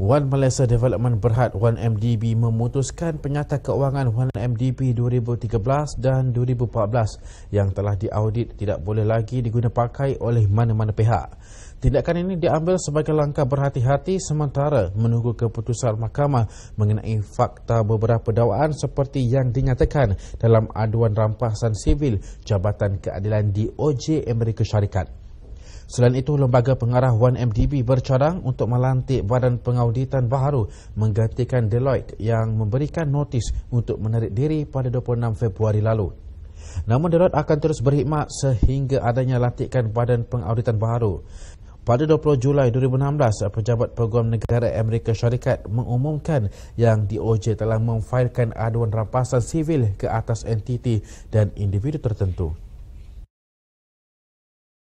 Wan Malaysia Development Berhad 1MDB memutuskan penyata keuangan 1MDB 2013 dan 2014 yang telah diaudit tidak boleh lagi digunapakai oleh mana-mana pihak. Tindakan ini diambil sebagai langkah berhati-hati sementara menunggu keputusan mahkamah mengenai fakta beberapa dakwaan seperti yang dinyatakan dalam aduan rampasan sivil Jabatan Keadilan DOJ Amerika Syarikat. Selain itu, lembaga pengarah 1MDB bercadang untuk melantik badan pengauditan baharu menggantikan Deloitte yang memberikan notis untuk menarik diri pada 26 Februari lalu. Namun Deloitte akan terus berkhidmat sehingga adanya lantikan badan pengauditan baharu. Pada 20 Julai 2016, Pejabat Peguam Negara Amerika Syarikat mengumumkan yang DOJ telah memfailkan aduan rampasan sivil ke atas entiti dan individu tertentu.